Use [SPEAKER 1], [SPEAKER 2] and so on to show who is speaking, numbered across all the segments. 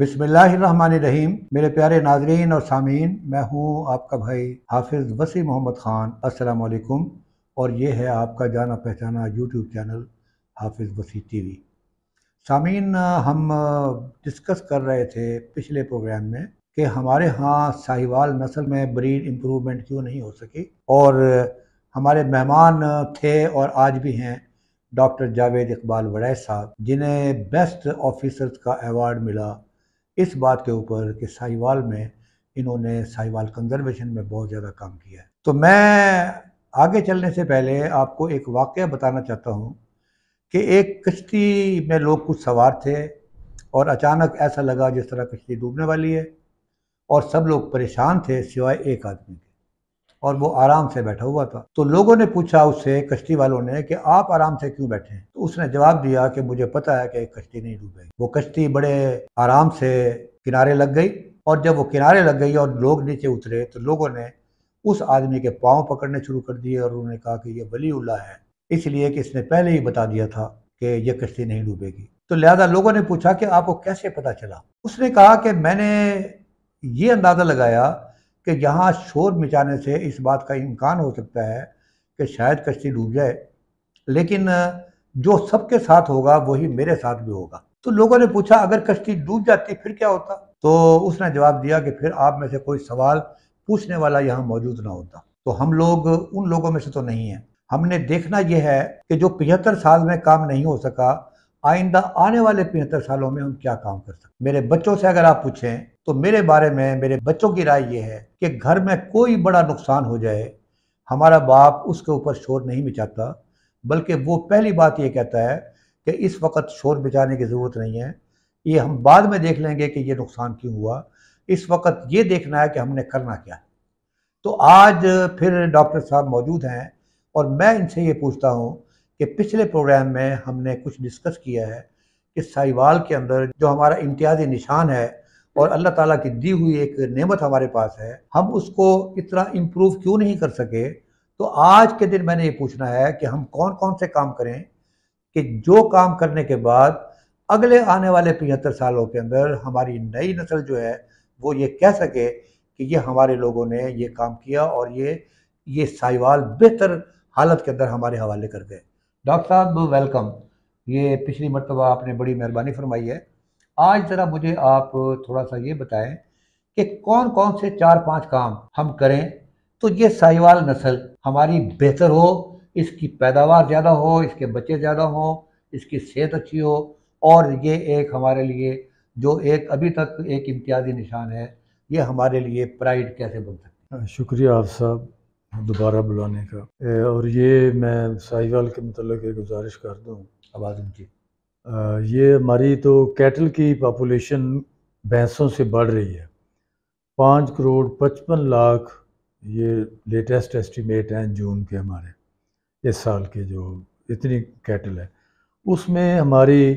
[SPEAKER 1] बिसमीम मेरे प्यारे नाजरीन और सामीन मैं हूँ आपका भाई हाफिज़ वसी मोहम्मद ख़ान अस्सलाम वालेकुम और ये है आपका जाना पहचाना यूट्यूब चैनल हाफिज़ वसी टीवी सामीन हम डिस्कस कर रहे थे पिछले प्रोग्राम में कि हमारे यहाँ साहिवाल नस्ल में ब्रीड इम्प्रूवमेंट क्यों नहीं हो सकी और हमारे मेहमान थे और आज भी हैं डॉक्टर जावेद इकबाल वड़ैस साहब जिन्हें बेस्ट ऑफिसर्स का अवार्ड मिला इस बात के ऊपर कि साहिवाल में इन्होंने साहिवाल कंजर्वेशन में बहुत ज़्यादा काम किया है तो मैं आगे चलने से पहले आपको एक वाक्य बताना चाहता हूँ कि एक कश्ती में लोग कुछ सवार थे और अचानक ऐसा लगा जिस तरह कश्ती डूबने वाली है और सब लोग परेशान थे सिवाय एक आदमी के और वो आराम से बैठा हुआ था तो लोगों ने पूछा उससे कश्ती वालों ने कि आप आराम से क्यों बैठे हैं तो उसने जवाब दिया कि मुझे पता है कि कश्ती नहीं डूबेगी वो कश्ती बड़े आराम से किनारे लग गई और जब वो किनारे लग गई और लोग नीचे उतरे तो लोगों ने उस आदमी के पाँव पकड़ने शुरू कर दिए और उन्होंने कहा कि ये वलीउल्ला है इसलिए कि इसने पहले ही बता दिया था कि यह कश्ती नहीं डूबेगी तो लिहाजा लोगों ने पूछा कि आपको कैसे पता चला उसने कहा कि मैंने ये अंदाज़ा लगाया कि यहाँ शोर मिचाने से इस बात का इम्कान हो सकता है कि शायद कश्ती डूब जाए लेकिन जो सबके साथ होगा वही मेरे साथ भी होगा तो लोगों ने पूछा अगर कश्ती डूब जाती फिर क्या होता तो उसने जवाब दिया कि फिर आप में से कोई सवाल पूछने वाला यहाँ मौजूद ना होता तो हम लोग उन लोगों में से तो नहीं हैं हमने देखना यह है कि जो पिछहत्तर साल में काम नहीं हो सका आइंदा आने वाले पिहत्तर सालों में हम क्या काम कर सकते मेरे बच्चों से अगर आप पूछें तो मेरे बारे में मेरे बच्चों की राय यह है कि घर में कोई बड़ा नुकसान हो जाए हमारा बाप उसके ऊपर शोर नहीं मिचाता बल्कि वो पहली बात ये कहता है कि इस वक्त शोर मिचाने की ज़रूरत नहीं है ये हम बाद में देख लेंगे कि ये नुकसान क्यों हुआ इस वक्त ये देखना है कि हमने करना क्या है तो आज फिर डॉक्टर साहब मौजूद हैं और मैं इनसे ये पूछता हूँ कि पिछले प्रोग्राम में हमने कुछ डिस्कस किया है कि साहिवाल के अंदर जो हमारा इम्तियाजी निशान है और अल्लाह ताला की दी हुई एक नेमत हमारे पास है हम उसको इतना इम्प्रूव क्यों नहीं कर सके तो आज के दिन मैंने ये पूछना है कि हम कौन कौन से काम करें कि जो काम करने के बाद अगले आने वाले पचहत्तर सालों के अंदर हमारी नई नस्ल जो है वो ये कह सके कि ये हमारे लोगों ने ये काम किया और ये ये साहिवाल बेहतर हालत के अंदर हमारे हवाले कर गए डॉक्टर साहब वेलकम ये पिछली मरतबा आपने बड़ी मेहरबानी फरमाई है आज ज़रा मुझे आप थोड़ा सा ये बताएं कि कौन कौन से चार पांच काम हम करें तो ये साहिवाल नस्ल हमारी बेहतर हो इसकी पैदावार ज़्यादा हो इसके बच्चे ज़्यादा हों इसकी सेहत अच्छी हो और ये एक हमारे लिए जो एक अभी तक एक इम्तियाजी निशान है ये हमारे लिए प्राइड कैसे
[SPEAKER 2] बन सकते हैं शुक्रिया आप साहब दोबारा बुलाने का और ये मैं साहिवाल के मतलब एक गुजारिश कर दूँ आवाज़ उनकी ये हमारी तो कैटल की पापोलेशन भैंसों से बढ़ रही है पाँच करोड़ पचपन लाख ये लेटेस्ट एस्टीमेट हैं जून के हमारे इस साल के जो इतनी कैटल है उसमें हमारी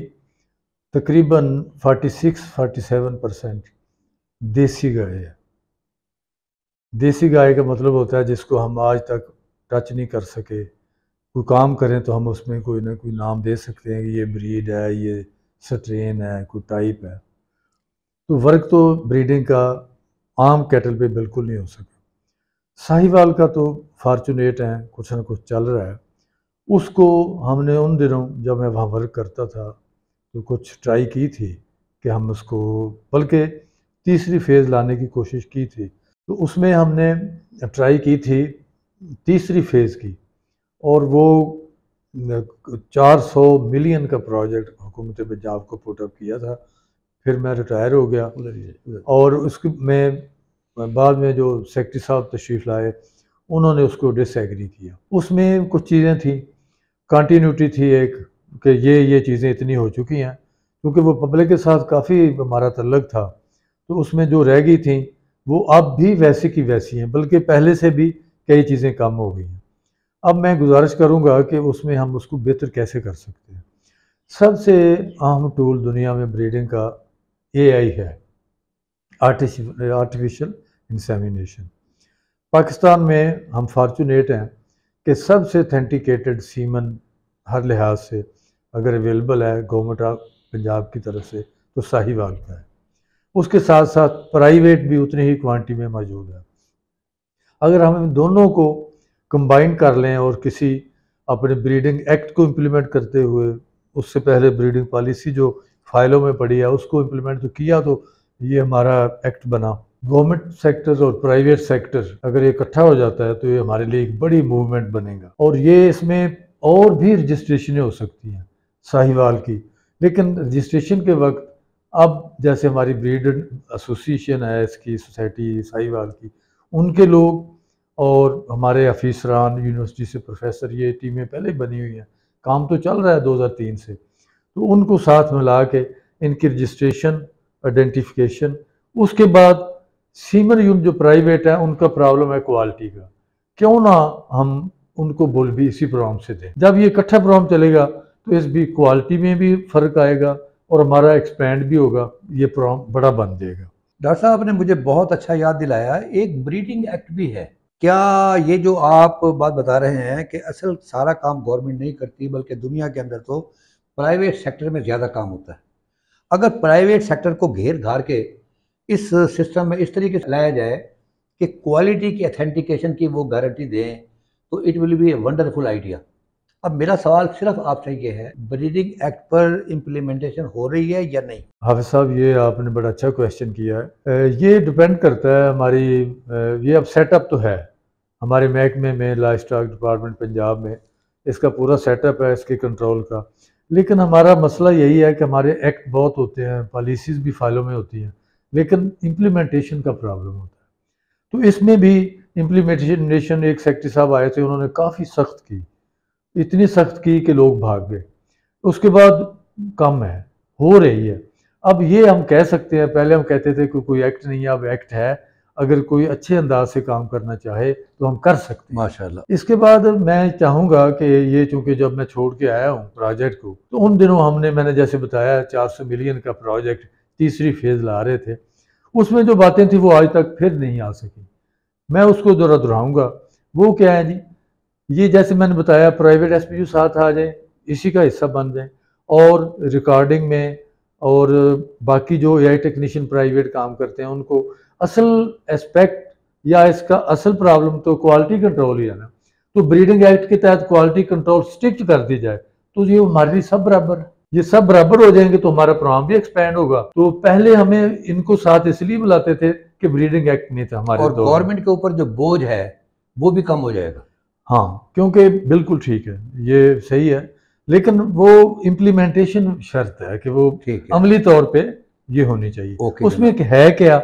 [SPEAKER 2] तकरीबन सिक्स फोर्टी सेवन परसेंट देसी गाय है देसी गाय का मतलब होता है जिसको हम आज तक टच नहीं कर सके कोई काम करें तो हम उसमें कोई ना कोई नाम दे सकते हैं कि ये ब्रीड है ये स्ट्रेन है कोई टाइप है तो वर्क तो ब्रीडिंग का आम कैटल पे बिल्कुल नहीं हो सका साहिवाल का तो फॉर्चुनेट है कुछ ना कुछ चल रहा है उसको हमने उन दिनों जब मैं वहाँ वर्क करता था तो कुछ ट्राई की थी कि हम उसको बल्कि तीसरी फेज़ लाने की कोशिश की थी तो उसमें हमने ट्राई की थी तीसरी फेज़ की और वो 400 मिलियन का प्रोजेक्ट हुकूमत पंजाब को अप किया था फिर मैं रिटायर हो गया और उसके में बाद में जो सेक्रेटरी साहब तशरीफ़ लाए उन्होंने उसको डिसएग्री किया उसमें कुछ चीज़ें थी कंटिन्यूटी थी एक कि ये ये चीज़ें इतनी हो चुकी हैं क्योंकि वो पब्लिक के साथ काफ़ी हमारा तल्लक था तो उसमें जो रह गई थी वो अब भी वैसे की वैसी हैं बल्कि पहले से भी कई चीज़ें कम हो गई हैं अब मैं गुजारिश करूँगा कि उसमें हम उसको बेहतर कैसे कर सकते हैं सबसे अहम टूल दुनिया में ब्रीडिंग का एआई है आर्टिफिशियल इंसेमिनेशन पाकिस्तान में हम फॉर्चुनेट हैं कि सबसे अथेंटिकेटेड सीमन हर लिहाज से अगर अवेलेबल है गवर्नमेंट ऑफ पंजाब की तरफ से तो साहिवाल का है उसके साथ साथ प्राइवेट भी उतनी ही क्वांटिटी में मौजूद है अगर हम इन दोनों को कंबाइन कर लें और किसी अपने ब्रीडिंग एक्ट को इम्प्लीमेंट करते हुए उससे पहले ब्रीडिंग पॉलिसी जो फाइलों में पड़ी है उसको इम्प्लीमेंट तो किया तो ये हमारा एक्ट बना गवर्नमेंट सेक्टर और प्राइवेट सेक्टर अगर ये इकट्ठा हो जाता है तो ये हमारे लिए एक बड़ी मूवमेंट बनेगा और ये इसमें और भी रजिस्ट्रेशनें हो सकती हैं साहिवाल की लेकिन रजिस्ट्रेशन के वक्त अब जैसे हमारी ब्रीड एसोसिएशन है इसकी सोसाइटी साहिवाल की उनके लोग और हमारे हफीसरान यूनिवर्सिटी से प्रोफेसर ये टीमें पहले ही बनी हुई हैं काम तो चल रहा है 2003 से तो उनको साथ मिला के इनकी रजिस्ट्रेशन आइडेंटिफिकेशन उसके बाद सीमर यून जो प्राइवेट है उनका प्रॉब्लम है क्वालिटी का क्यों ना हम उनको बोल भी इसी प्रोग्राम से दें जब ये इकट्ठा प्रोग्राम चलेगा तो इस भी क्वालिटी में भी फ़र्क आएगा और हमारा एक्सपेंड भी होगा ये प्रॉम बड़ा बन जाएगा
[SPEAKER 1] डॉक्टर साहब ने मुझे बहुत अच्छा याद दिलाया एक ब्रीडिंग एक्ट भी है क्या ये जो आप बात बता रहे हैं कि असल सारा काम गवर्नमेंट नहीं करती बल्कि दुनिया के अंदर तो प्राइवेट सेक्टर में ज़्यादा काम होता है अगर प्राइवेट सेक्टर को घेर घार के इस सिस्टम में इस तरीके से लाया जाए कि क्वालिटी की अथेंटिकेशन की वो गारंटी दें तो it will be a wonderful idea अब मेरा सवाल सिर्फ आपसे ये है ब्रीडिंग एक्ट पर इम्प्लीमेंटेशन हो रही है या नहीं
[SPEAKER 2] हाफिज साहब ये आपने बड़ा अच्छा क्वेश्चन किया है ये डिपेंड करता है हमारी ये अब सेटअप तो है हमारे महकमे में लाइफ स्टॉक डिपार्टमेंट पंजाब में इसका पूरा सेटअप है इसके कंट्रोल का लेकिन हमारा मसला यही है कि हमारे एक्ट बहुत होते हैं पॉलिसीज़ भी फाइलों में होती हैं लेकिन इम्प्लीमेंटेशन का प्रॉब्लम होता है तो इसमें भी इम्प्लीमेंटेशन एक सेक्रेटरी साहब आए थे उन्होंने काफ़ी सख्त की इतनी सख्त की कि लोग भाग गए उसके बाद कम है हो रही है अब ये हम कह सकते हैं पहले हम कहते थे कि कोई एक्ट नहीं है अब एक्ट है अगर कोई अच्छे अंदाज से काम करना चाहे तो हम कर सकते हैं माशाल्लाह इसके बाद मैं चाहूँगा कि ये चूंकि जब मैं छोड़ के आया हूँ प्रोजेक्ट को तो उन दिनों हमने मैंने जैसे बताया सौ मिलियन का प्रोजेक्ट तीसरी फेज़ ला रहे थे उसमें जो बातें थी वो आज तक फिर नहीं आ सकी मैं उसको ज़रा दोहराऊँगा वो क्या है जी ये जैसे मैंने बताया प्राइवेट एस साथ आ जाए इसी का हिस्सा बन जाए और रिकॉर्डिंग में और बाकी जो ए टेक्नीशियन प्राइवेट काम करते हैं उनको असल एस्पेक्ट या इसका असल प्रॉब्लम तो क्वालिटी कंट्रोल ही है ना तो ब्रीडिंग एक्ट के तहत क्वालिटी कंट्रोल स्ट्रिक्ट कर दी जाए तो ये हमारे लिए सब बराबर है ये सब बराबर हो जाएंगे तो हमारा प्रोग्राम भी एक्सपेंड होगा तो पहले हमें इनको साथ इसलिए बुलाते थे कि ब्रीडिंग एक्ट नहीं था हमारे गवर्नमेंट के ऊपर जो बोझ है वो भी कम हो जाएगा हाँ क्योंकि बिल्कुल ठीक है ये सही है लेकिन वो इम्प्लीमेंटेशन शर्त है कि वो अमली तौर पे ये होनी चाहिए ओके उसमें है क्या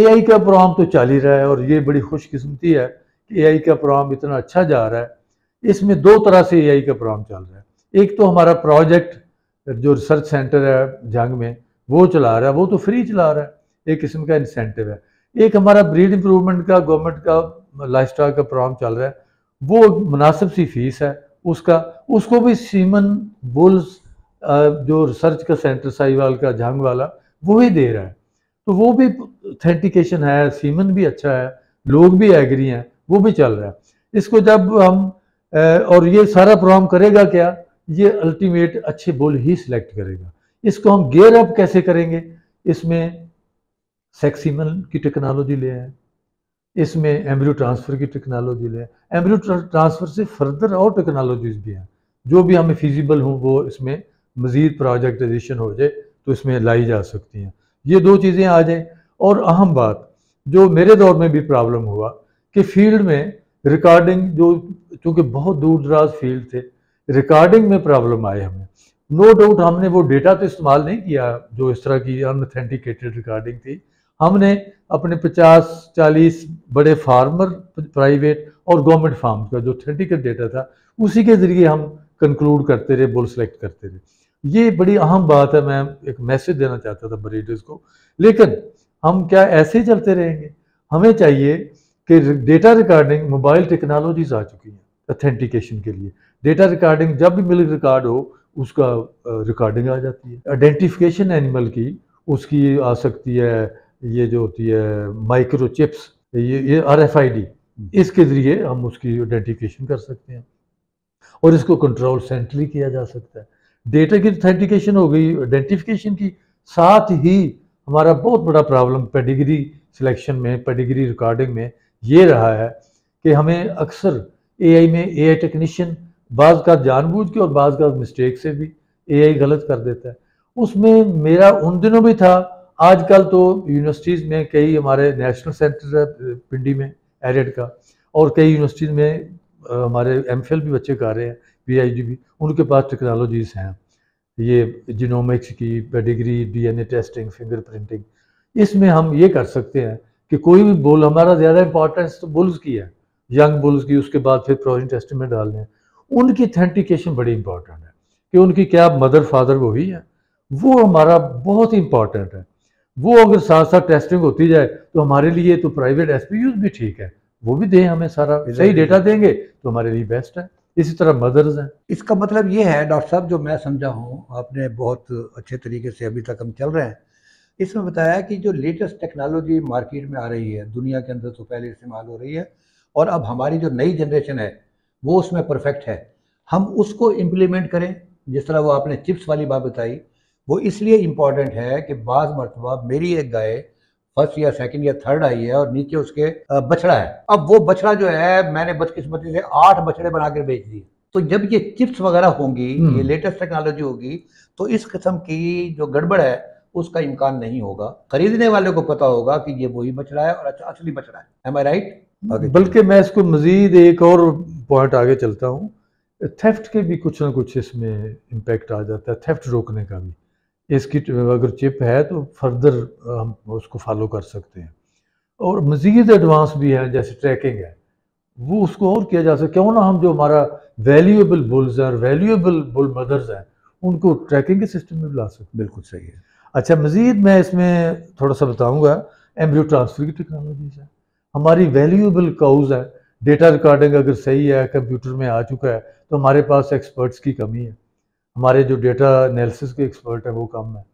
[SPEAKER 2] एआई का प्रोग्राम तो चल ही रहा है और ये बड़ी खुशकिस्मती है कि एआई का प्रोग्राम इतना अच्छा जा रहा है इसमें दो तरह से एआई का प्रोग्राम चल रहा है एक तो हमारा प्रोजेक्ट जो रिसर्च सेंटर है जंग में वो चला रहा है वो तो फ्री चला रहा है एक किस्म का इंसेंटिव है एक हमारा ब्रीड इम्प्रूवमेंट का गवर्नमेंट का लाइफ स्टाइल का प्रोग्राम चल रहा है वो मुनासिब सी फीस है उसका उसको भी सीमन बुल्स जो रिसर्च का सेंटर साहिवाल का जंग वाला वो ही दे रहा है तो वो भी ऑथेंटिकेशन है सीमन भी अच्छा है लोग भी एग्री हैं वो भी चल रहा है इसको जब हम और ये सारा प्रोग्राम करेगा क्या ये अल्टीमेट अच्छे बुल ही सिलेक्ट करेगा इसको हम गेयर अप कैसे करेंगे इसमें सेक्सीमन की टेक्नोलॉजी ले आए इसमें एम्ब्रियो ट्रांसफ़र की टेक्नोलॉजी ले एम्ब्रियो ट्रांसफ़र से फर्दर और टेक्नोलॉजीज़ भी हैं जो भी हमें फिजिबल हों वो इसमें मज़ीद प्रोजेक्टाइजेशन हो जाए तो इसमें लाई जा सकती हैं ये दो चीज़ें आ जाएँ और अहम बात जो मेरे दौर में भी प्रॉब्लम हुआ कि फील्ड में रिकॉर्डिंग जो चूँकि बहुत दूर दराज फील्ड थे रिकॉर्डिंग में प्रॉब्लम आए हमें नो no डाउट हमने वो डेटा तो इस्तेमाल नहीं किया जो इस तरह की अनथेंटिकेटेड रिकॉर्डिंग थी हमने अपने 50-40 बड़े फार्मर प्राइवेट और गवर्नमेंट फार्म का जो थेटिकल डेटा था उसी के ज़रिए हम कंक्लूड करते रहे बोल सेलेक्ट करते रहे ये बड़ी अहम बात है मैं एक मैसेज देना चाहता था ब्रीडर्स को लेकिन हम क्या ऐसे ही चलते रहेंगे हमें चाहिए कि डेटा रिकॉर्डिंग मोबाइल टेक्नोलॉजीज आ चुकी हैं अथेंटिकेशन के लिए डेटा रिकॉर्डिंग जब भी मिल रिकॉर्ड हो उसका रिकॉर्डिंग आ जाती है आइडेंटिफिकेशन एनिमल की उसकी आ सकती है ये जो होती है माइक्रो चिप्स ये ये डी हम्म। इसके ज़रिए हम उसकी आइडेंटिफिकेशन कर सकते हैं और इसको कंट्रोल सेंट्रली किया जा सकता है डेटा की ऑथेंटिकेशन हो गई आइडेंटिफिकेशन की साथ ही हमारा बहुत बड़ा प्रॉब्लम पेडिग्री सिलेक्शन में पेडिग्री रिकॉर्डिंग में ये रहा है कि हमें अक्सर एआई में एआई टेक्नीशियन बाज़ का जानबूझ के और बाज़ का मिस्टेक से भी एआई गलत कर देता है उसमें मेरा उन दिनों भी था आजकल तो यूनिवर्सिटीज़ में कई हमारे नेशनल सेंटर है पिंडी में एरेड का और कई यूनिवर्सिटीज़ में हमारे एम भी बच्चे कर रहे हैं पी भी उनके पास टेक्नोलॉजीज़ हैं ये जिनोमिक्स की pedigree DNA testing finger printing इसमें हम ये कर सकते हैं कि कोई भी बुल हमारा ज़्यादा इंपॉर्टेंस तो बुल्स की है यंग बुल्स की उसके बाद फिर प्रोजन टेस्ट में डालने हैं उनकी अथेंटिकेशन बड़ी इंपॉर्टेंट है कि उनकी क्या मदर फादर वो ही है वो हमारा बहुत ही इंपॉर्टेंट है वो अगर साथ साथ टेस्टिंग होती जाए तो हमारे लिए तो प्राइवेट एस भी ठीक है वो भी दें हमें सारा सही डेटा देंगे तो हमारे लिए बेस्ट है इसी तरह
[SPEAKER 1] मदर्स हैं इसका मतलब ये है डॉक्टर साहब जो मैं समझा हूँ आपने बहुत अच्छे तरीके से अभी तक हम चल रहे हैं इसमें बताया कि जो लेटेस्ट टेक्नोलॉजी मार्केट में आ रही है दुनिया के अंदर तो पहले इस्तेमाल हो रही है और अब हमारी जो नई जनरेशन है वो उसमें परफेक्ट है हम उसको इम्प्लीमेंट करें जिस तरह वो आपने चिप्स वाली बात बताई वो इसलिए इम्पॉर्टेंट है कि बाज़ मरतबा मेरी एक गाय फर्स्ट या सेकंड या थर्ड आई है और नीचे उसके बछड़ा है अब वो बछड़ा जो है मैंने बदकिस्मती से आठ बछड़े बनाकर बेच दिए तो जब ये चिप्स वगैरह होंगी हम्म। ये लेटेस्ट टेक्नोलॉजी होगी तो इस किस्म की जो गड़बड़ है उसका इम्कान नहीं होगा खरीदने वाले को पता होगा कि ये वही बछड़ा है और अच्छा असली बछड़ा है एम आई राइट
[SPEAKER 2] बल्कि मैं इसको मजीद एक और पॉइंट आगे चलता हूँ थेफ्ट के भी कुछ ना कुछ इसमें इम्पेक्ट आ जाता है थेफ्ट रोकने का भी इसकी अगर चिप है तो फर्दर हम उसको फॉलो कर सकते हैं और मज़ीद एडवांस भी है जैसे ट्रैकिंग है वो उसको और किया जा सकता क्यों ना हम जो हमारा वैल्यूएबल बुल्स हैं वैल्यूएबल बुल मदर्स हैं उनको ट्रैकिंग के सिस्टम में ला सकते बिल्कुल सही है अच्छा मज़ीद मैं इसमें थोड़ा सा बताऊँगा एम्ब्रियो ट्रांसफ़र की टेक्नोलॉजीज है हमारी वैल्यूएबल काउज है डेटा रिकॉर्डिंग अगर सही है कंप्यूटर में आ चुका है तो हमारे पास एक्सपर्ट्स की कमी है हमारे जो डेटा एनालिसिस के एक्सपर्ट हैं वो कम है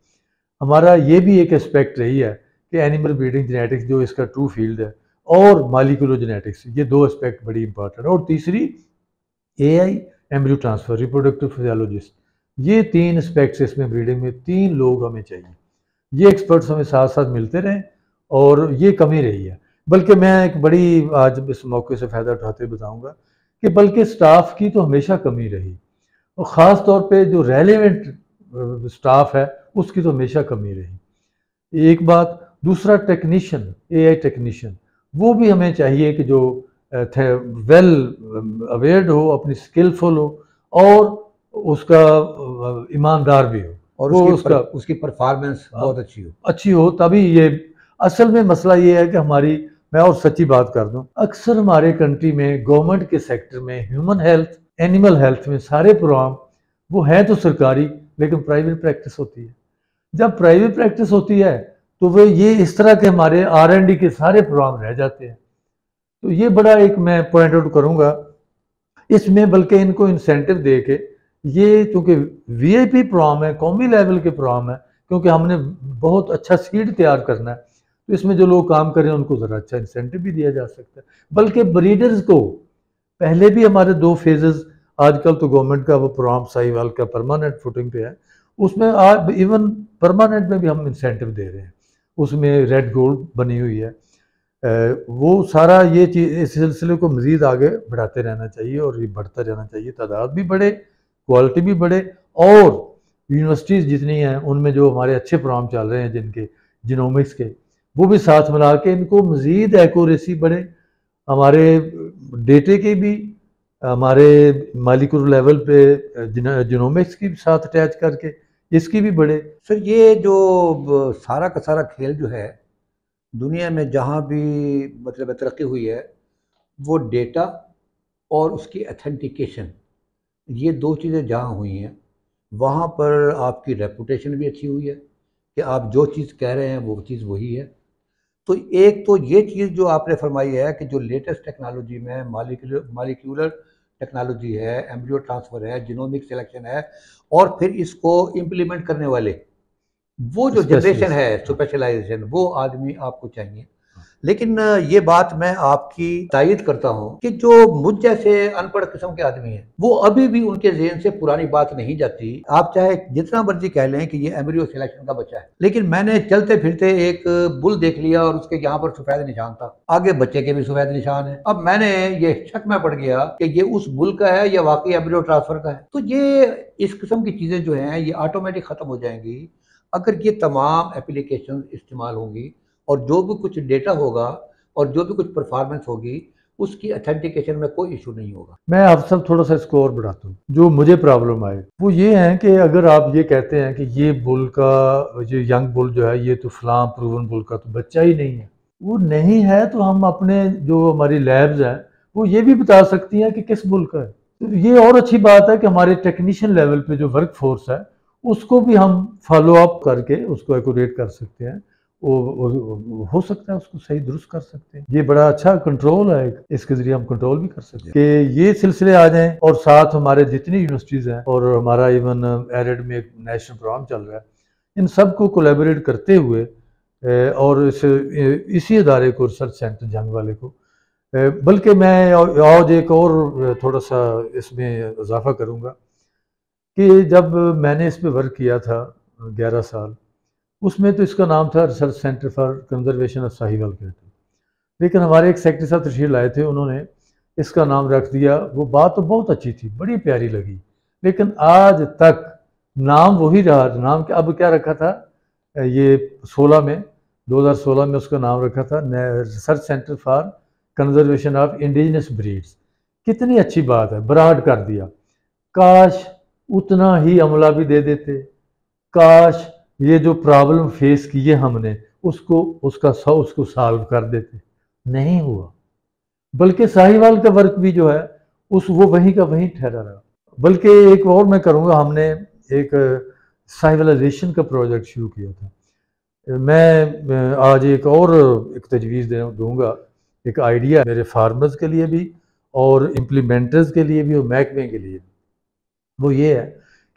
[SPEAKER 2] हमारा ये भी एक एस्पेक्ट रही है कि एनिमल ब्रीडिंग जेनेटिक्स जो इसका ट्रू फील्ड है और मालिकुलर जेनेटिक्स ये दो एस्पेक्ट बड़ी इंपॉर्टेंट है और तीसरी A I transfer reproductive physiologist ये तीन एस्पेक्ट्स इसमें ब्रीडिंग में तीन लोग हमें चाहिए ये एक्सपर्ट्स हमें साथ साथ मिलते रहें और ये कमी रही है बल्कि मैं एक बड़ी आज इस मौके से फ़ायदा उठाते बताऊँगा कि बल्कि स्टाफ की तो हमेशा कमी रही और ख़ास तौर पे जो रेलिवेंट स्टाफ है उसकी तो हमेशा कमी रही एक बात दूसरा टेक्नीशियन एआई टेक्नीशियन वो भी हमें चाहिए कि जो थे वेल अवेयर्ड हो अपनी स्किलफुल हो और उसका ईमानदार भी हो और वो उसकी उसका पर,
[SPEAKER 1] उसकी परफॉर्मेंस
[SPEAKER 2] हाँ। बहुत अच्छी हो अच्छी हो तभी ये असल में मसला ये है कि हमारी मैं और सच्ची बात कर दूं अक्सर हमारे कंट्री में गवर्नमेंट के सेक्टर में ह्यूमन हेल्थ एनिमल हेल्थ में सारे प्रोग्राम वो है तो सरकारी लेकिन प्राइवेट प्रैक्टिस होती है जब प्राइवेट प्रैक्टिस होती है तो वे ये इस तरह के हमारे आर एन डी के सारे प्रोग्राम रह जाते हैं तो ये बड़ा एक मैं पॉइंट आउट करूँगा इसमें बल्कि इनको इंसेंटिव दे के ये चूँकि वी आई पी प्रोग्राम है कौमी लेवल के प्रोग्राम है क्योंकि हमने बहुत अच्छा सीड तैयार करना है तो इसमें जो लोग काम करें उनको ज़रा अच्छा इंसेंटिव भी दिया जा सकता है बल्कि ब्रीडर्स को पहले भी हमारे दो फेजेस आजकल तो गवर्नमेंट का वो प्रोग्राम साहिवाल का परमानेंट फुटिंग पे है उसमें इवन परमानेंट में भी हम इंसेंटिव दे रहे हैं उसमें रेड गोल्ड बनी हुई है वो सारा ये चीज़ इस सिलसिले को मज़ीद आगे बढ़ाते रहना चाहिए और ये बढ़ता रहना चाहिए तादाद भी बढ़े क्वालिटी भी बढ़े और यूनिवर्सिटीज़ जितनी हैं उनमें जो हमारे अच्छे प्रोग्राम चल रहे हैं जिनके जिनोमिक्स के वो भी साथ मिला के इनको मज़ीद एक्यूरेसी बढ़े हमारे डेटे के भी हमारे मालिकुल लेवल पे जिनोमिक्स के साथ अटैच करके इसकी भी बड़े सर ये जो
[SPEAKER 1] सारा का सारा खेल जो है दुनिया में जहाँ भी मतलब तरक्की हुई है वो डेटा और उसकी अथेंटिकेशन ये दो चीज़ें जहाँ हुई हैं वहाँ पर आपकी रेपुटेशन भी अच्छी हुई है कि आप जो चीज़ कह रहे हैं वो चीज़ वही है तो एक तो ये चीज़ जो आपने फरमाई है कि जो लेटेस्ट टेक्नोलॉजी में मालिक्यूलर टेक्नोलॉजी है एम्ब्रियो ट्रांसफ़र है जिनोमिक सिलेक्शन है और फिर इसको इम्प्लीमेंट करने वाले वो जो जनरेशन है स्पेशलाइजेशन वो आदमी आपको चाहिए लेकिन ये बात मैं आपकी तायद करता हूँ कि जो मुझ जैसे अनपढ़ किस्म के आदमी हैं वो अभी भी उनके जेन से पुरानी बात नहीं जाती आप चाहे जितना मर्जी कह लें कि ये एमरियो सिलेक्शन का बच्चा है लेकिन मैंने चलते फिरते एक बुल देख लिया और उसके यहाँ पर सफेद निशान था आगे बच्चे के भी सफेद निशान है अब मैंने ये शक में पड़ गया कि ये उस बुल का है या वाकई एमरियो ट्रांसफर का है तो ये इस किस्म की चीज़ें जो हैं ये ऑटोमेटिक ख़त्म हो जाएंगी अगर ये तमाम एप्लीकेशन इस्तेमाल होंगी और जो भी कुछ डेटा होगा और जो भी कुछ परफॉर्मेंस होगी उसकी अथेंटिकेशन में कोई इशू नहीं होगा
[SPEAKER 2] मैं आप सब थोड़ा सा इसको और बढ़ाता हूँ जो मुझे प्रॉब्लम आए वो ये है कि अगर आप ये कहते हैं कि ये बुल का ये यंग बुल जो है ये तो फलाम प्रूवन बुल का तो बच्चा ही नहीं है वो नहीं है तो हम अपने जो हमारी लैब्स हैं वो ये भी बता सकती हैं कि किस बुल का है तो ये और अच्छी बात है कि हमारे टेक्नीशियन लेवल पे जो वर्क फोर्स है उसको भी हम फॉलो अप करके उसको एकोरेट कर सकते हैं वो हो सकता है उसको सही दुरुस्त कर सकते हैं ये बड़ा अच्छा कंट्रोल है इसके जरिए हम कंट्रोल भी कर सकते हैं कि ये सिलसिले आ जाएं और साथ हमारे जितनी यूनिवर्सिटीज़ हैं और हमारा इवन एरड uh, e में एक नेशनल प्रोग्राम चल रहा है इन सब को कोलेबोरेट करते हुए uh, और इस uh, इसी अदारे को रिसर्च सेंटर जंग वाले को बल्कि मैं आज एक और थोड़ा सा इसमें इजाफा करूँगा कि जब मैंने इस पर वर्क किया था ग्यारह साल उसमें तो इसका नाम था research centre for conservation of Sahiwal cattle लेकिन हमारे एक सेक्रेटरी साहब तशीर लाए थे उन्होंने इसका नाम रख दिया वो बात तो बहुत अच्छी थी बड़ी प्यारी लगी लेकिन आज तक नाम वही रहा नाम के अब क्या रखा था ये सोलह में 2016 में उसका नाम रखा था research centre for conservation of indigenous breeds कितनी अच्छी बात है बराहट कर दिया काश उतना ही अमला भी दे देते काश ये जो प्रॉब्लम फेस की है हमने उसको उसका सौ उसको सॉल्व कर देते नहीं हुआ बल्कि साहिवाल का वर्क भी जो है उस वो वहीं का वहीं ठहरा रहा बल्कि एक और मैं करूँगा हमने एक साहिवलाइजेशन का प्रोजेक्ट शुरू किया था मैं आज एक और एक तजवीज़ दे दूँगा एक आइडिया मेरे फार्मर्स के लिए भी और इम्प्लीमेंटर्स के लिए भी और महकमे के लिए भी वो ये है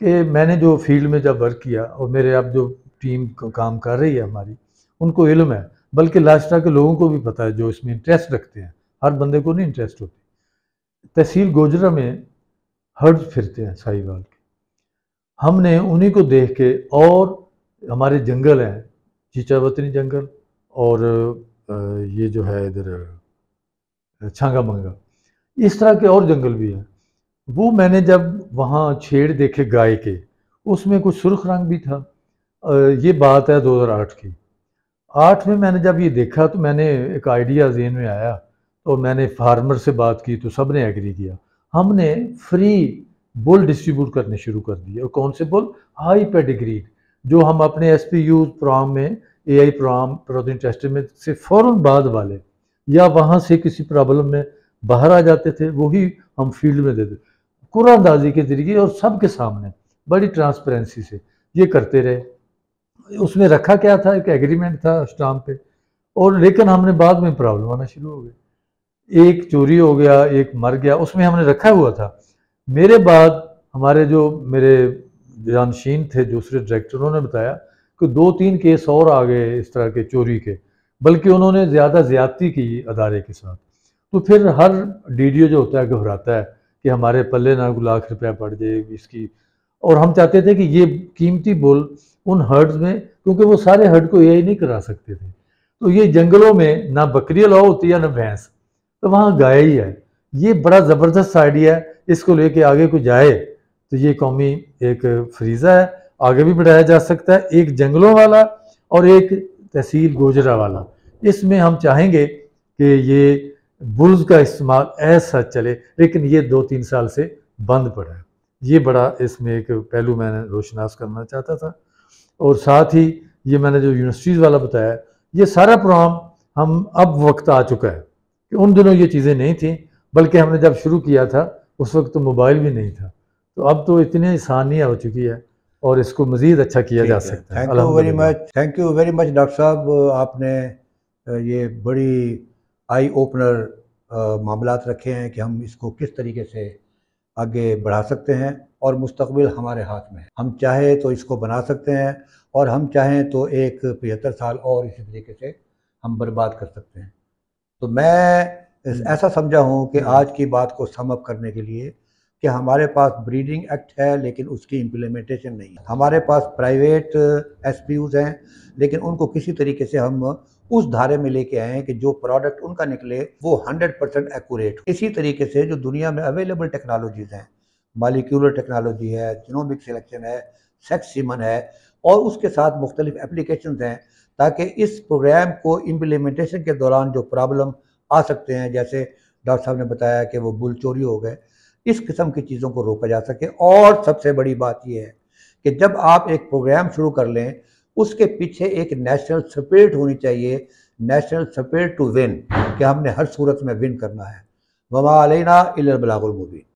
[SPEAKER 2] कि मैंने जो फील्ड में जब वर्क किया और मेरे आप जो टीम काम कर रही है हमारी उनको इल्म है बल्कि लास्टा के लोगों को भी पता है जो इसमें इंटरेस्ट रखते हैं हर बंदे को नहीं इंटरेस्ट होती तहसील गोजरा में हर्ज फिरते हैं साहिवाल के हमने उन्हीं को देख के और हमारे जंगल हैं चीचावतनी जंगल और ये जो है इधर छांगा मंगा इस तरह के और जंगल भी हैं वो मैंने जब वहाँ छेड़ देखे गाय के उसमें कुछ सुर्ख रंग भी था ये बात है 2008 की आठ में मैंने जब ये देखा तो मैंने एक आइडिया जेन में आया तो मैंने फार्मर से बात की तो सब ने एग्री किया हमने फ्री बुल डिस्ट्रीब्यूट करने शुरू कर दिए और कौन से बुल हाई डिग्री जो हम अपने एस पी यू प्रोग्राम में A I programme protein test में से फ़ौर बाद वाले या वहाँ से किसी प्रॉब्लम में बाहर आ जाते थे वही हम फील्ड में देते कुरानंदाजी के ज़रिए और सब के सामने बड़ी ट्रांसपेरेंसी से ये करते रहे उसमें रखा क्या था एक एग्रीमेंट था स्टाम पे और लेकिन हमने बाद में प्रॉब्लम आना शुरू हो गई एक चोरी हो गया एक मर गया उसमें हमने रखा हुआ था मेरे बाद हमारे जो मेरे जानशीन थे दूसरे डायरेक्टर उन्होंने बताया कि दो तीन केस और आ गए इस तरह के चोरी के बल्कि उन्होंने ज़्यादा ज्यादती की अदारे के साथ तो फिर हर डी जो होता है घबराता है कि हमारे पल्ले ना लाख रुपया पड़ जाए इसकी और हम चाहते थे कि ये कीमती बुल उन हर्ड्स में क्योंकि वो सारे हर्ड को यही नहीं करा सकते थे तो ये जंगलों में ना बकरी अलाव होती है ना भैंस तो वहाँ गाय ही है ये बड़ा ज़बरदस्त आइडिया है इसको लेके आगे को जाए तो ये कौमी एक फ्रीज़ा है आगे भी बढ़ाया जा सकता है एक जंगलों वाला और एक तहसील गोजरा वाला इसमें हम चाहेंगे कि ये बुल्स का इस्तेमाल ऐसा चले लेकिन ये दो तीन साल से बंद पड़ा है ये बड़ा इसमें एक पहलू मैंने रोशनास करना चाहता था और साथ ही ये मैंने जो यूनिवर्सिटीज़ वाला बताया ये सारा प्रोग्राम हम अब वक्त आ चुका है कि उन दिनों ये चीज़ें नहीं थी बल्कि हमने जब शुरू किया था उस वक्त तो मोबाइल भी नहीं था तो अब तो इतनी आसानी हो चुकी है और इसको मज़ीद अच्छा किया जा सकता है thank you very
[SPEAKER 1] much thank you very much doctor साहब आपने ये बड़ी आई ओपनर मामला रखे हैं कि हम इसको किस तरीके से आगे बढ़ा सकते हैं और मुस्तबिल हमारे हाथ में है हम चाहें तो इसको बना सकते हैं और हम चाहें तो एक पचहत्तर साल और इसी तरीके से हम बर्बाद कर सकते हैं तो मैं हम्म। ऐसा समझा हूँ कि हम्म। आज की बात को समअप करने के लिए कि हमारे पास ब्रीडिंग एक्ट है लेकिन उसकी इम्प्लीमेंटेशन नहीं है हमारे पास प्राइवेट एस हैं लेकिन उनको किसी तरीके से हम उस धारे में लेके आए हैं कि जो प्रोडक्ट उनका निकले वो 100 परसेंट एकूरेट इसी तरीके से जो दुनिया में अवेलेबल टेक्नोलॉजीज़ हैं मालिक्यूलर टेक्नोलॉजी है जिनोमिक सिलेक्शन है सेक्स सीमन है और उसके साथ मुख्तलिफ एप्लीकेशन हैं ताकि इस प्रोग्राम को इम्प्लीमेंटेशन के दौरान जो प्रॉब्लम आ सकते हैं जैसे डॉक्टर साहब ने बताया कि वो बुल चोरी हो गए इस किस्म की चीज़ों को रोका जा सके और सबसे बड़ी बात यह है कि जब आप एक प्रोग्राम शुरू कर लें उसके पीछे एक नेशनल स्पिरिट होनी चाहिए नेशनल स्पिरिट टू विन कि हमने हर सूरत में विन करना है वमा अलैना इलाबलागुल मुबीन